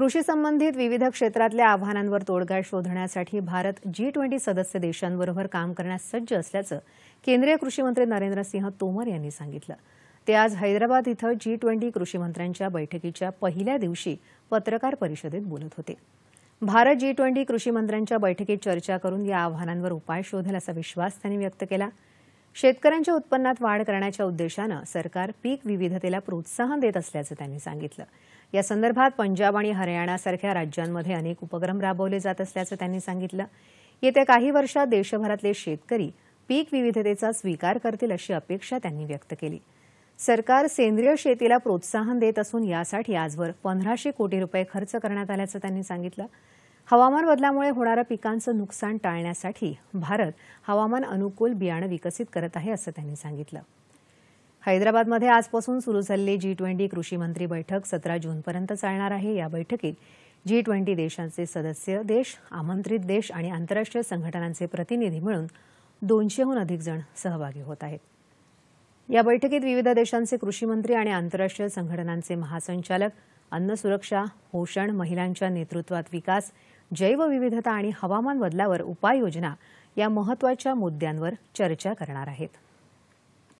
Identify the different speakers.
Speaker 1: कृषी संबंधित विविध क्षेत्रातल्या आव्हानांवर तोडगा शोधण्यासाठी भारत जी ट्वेंटी सदस्य देशांबरोबर काम करण्यास सज्ज असल्याचं केंद्रीय कृषी मंत्री नरेंद्र सिंह तोमर यांनी सांगितलं ते आज हैदराबाद इथं जी ट्वेंटी कृषी मंत्र्यांच्या बैठकीच्या पहिल्या दिवशी पत्रकार परिषदेत बोलत होते भारत जी ट्वेंटी कृषी मंत्र्यांच्या बैठकीत चर्चा करून या आव्हानांवर उपाय शोधेल असा विश्वास त्यांनी व्यक्त केला शेतकऱ्यांच्या उत्पन्नात वाढ करण्याच्या उद्देशानं सरकार पीक विविधतेला प्रोत्साहन देत असल्याचं त्यांनी सांगितलं या संदर्भात पंजाब आणि हरियाणासारख्या राज्यांमध्ये अनेक उपक्रम राबवले जात असल्याचं त्यांनी सांगितलं येत्या काही वर्षात देशभरातले शेतकरी पीक विविधतेचा स्वीकार करतील अशी अपेक्षा त्यांनी व्यक्त केली सरकार सेंद्रिय शेतीला प्रोत्साहन देत असून यासाठी आजवर पंधराशे कोटी रुपये खर्च करण्यात आल्याचं त्यांनी सांगितलं हवामान बदलामुळे होणारं पिकांचं नुकसान टाळण्यासाठी भारत हवामान अनुकूल बियाणं विकसित करत आहे असं त्यांनी सांगितलं हैदराबादमध्ये आजपासून सुरू झालेली जी ट्वेंटी कृषी मंत्री बैठक सतरा जूनपर्यंत चालणार आहे या बैठकीत जी ट्वेंटी देशांचे सदस्य देश आमंत्रित देश आणि आंतरराष्ट्रीय संघटनांचे प्रतिनिधी मिळून दोनशेहून अधिक जण सहभागी होत आहेत या बैठकीत विविध देशांचे कृषी मंत्री आणि आंतरराष्ट्रीय संघटनांचे महासंचालक अन्न सुरक्षा पोषण महिलांच्या नेतृत्वात विकास जैवविविधता आणि हवामान बदलावर उपाययोजना या महत्त्वाच्या मुद्द्यांवर चर्चा करणार आहेत